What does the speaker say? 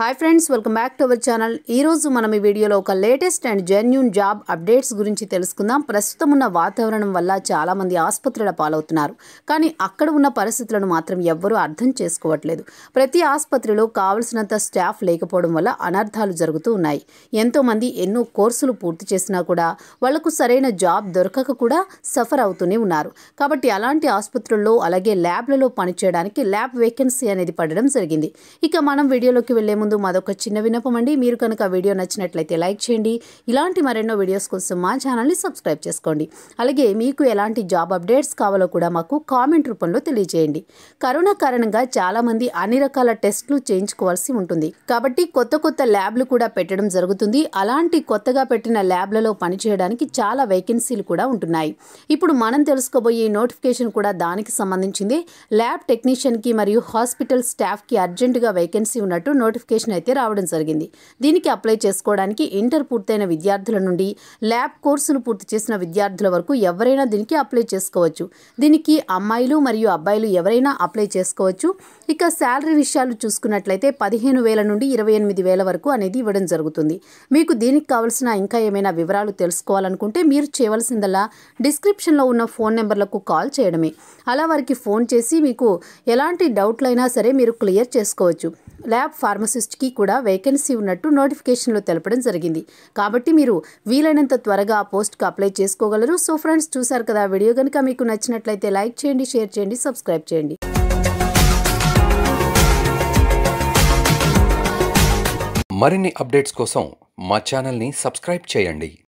hi friends welcome back to our channel ఈరోజు మనం ఈ వీడియోలో ఒక latest and genuine job updates గురించి తెలుసుకుందాం ప్రస్తుతం ఉన్న వాతావరణం వల్ల చాలామంది ఆసుపత్రుల పాలవుతున్నారు కానీ అక్కడ ఉన్న పరిస్థితులను మాత్రం ఎవ్వరూ అర్థం చేసుకోవట్లేదు ప్రతి ఆసుపత్రిలో కావలసినంత స్టాఫ్ లేకపోవడం వల్ల అనర్థాలు జరుగుతూ ఉన్నాయి ఎంతోమంది ఎన్నో కోర్సులు పూర్తి చేసినా కూడా వాళ్లకు సరైన జాబ్ దొరకక కూడా సఫర్ అవుతూనే ఉన్నారు కాబట్టి అలాంటి ఆసుపత్రుల్లో అలాగే ల్యాబ్లలో పనిచేయడానికి ల్యాబ్ వేకెన్సీ అనేది పడడం జరిగింది ఇక మనం వీడియోలోకి వెళ్లే ముందు ముందు మాదొక చిన్న వినపం అండి మీరు కనుక వీడియో నచ్చినట్లయితే లైక్ చేయండి ఇలాంటి మరెన్నో వీడియోస్ కోసం మా ఛానల్ని సబ్స్క్రైబ్ చేసుకోండి అలాగే మీకు ఎలాంటి జాబ్ అప్డేట్స్ కావాలో కూడా మాకు కామెంట్ రూపంలో తెలియజేయండి కరోనా కారణంగా చాలామంది అన్ని రకాల టెస్ట్లు చేయించుకోవాల్సి ఉంటుంది కాబట్టి కొత్త కొత్త ల్యాబ్లు కూడా పెట్టడం జరుగుతుంది అలాంటి కొత్తగా పెట్టిన ల్యాబ్లలో పనిచేయడానికి చాలా వేకెన్సీలు కూడా ఉంటున్నాయి ఇప్పుడు మనం తెలుసుకోబోయే నోటిఫికేషన్ కూడా దానికి సంబంధించింది ల్యాబ్ టెక్నీషియన్కి మరియు హాస్పిటల్ స్టాఫ్కి అర్జెంటుగా వేకెన్సీ ఉన్నట్టు నోటిఫికేషన్ నోటిఫికేషన్ అయితే రావడం జరిగింది దీనికి అప్లై చేసుకోవడానికి ఇంటర్ పూర్తయిన విద్యార్థుల నుండి ల్యాబ్ కోర్సులు పూర్తి చేసిన విద్యార్థుల వరకు ఎవరైనా దీనికి అప్లై చేసుకోవచ్చు దీనికి అమ్మాయిలు మరియు అబ్బాయిలు ఎవరైనా అప్లై చేసుకోవచ్చు ఇక శాలరీ విషయాలు చూసుకున్నట్లయితే పదిహేను వేల నుండి ఇరవై ఎనిమిది వేల వరకు అనేది ఇవ్వడం జరుగుతుంది మీకు దీనికి కావలసిన ఇంకా ఏమైనా వివరాలు తెలుసుకోవాలనుకుంటే మీరు చేయవలసిందల్లా డిస్క్రిప్షన్లో ఉన్న ఫోన్ నెంబర్లకు కాల్ చేయడమే అలా వారికి ఫోన్ చేసి మీకు ఎలాంటి డౌట్లైనా సరే మీరు క్లియర్ చేసుకోవచ్చు ల్యాబ్ ఫార్మసిస్ట్కి కూడా వేకెన్సీ ఉన్నట్టు నోటిఫికేషన్లో తెలపడం జరిగింది కాబట్టి మీరు వీలైనంత త్వరగా ఆ పోస్ట్కి అప్లై చేసుకోగలరు సో ఫ్రెండ్స్ చూశారు కదా వీడియో కనుక మీకు నచ్చినట్లయితే లైక్ చేయండి షేర్ చేయండి సబ్స్క్రైబ్ చేయండి మరిన్ని అప్డేట్స్ కోసం మా ఛానల్ని సబ్స్క్రైబ్ చేయండి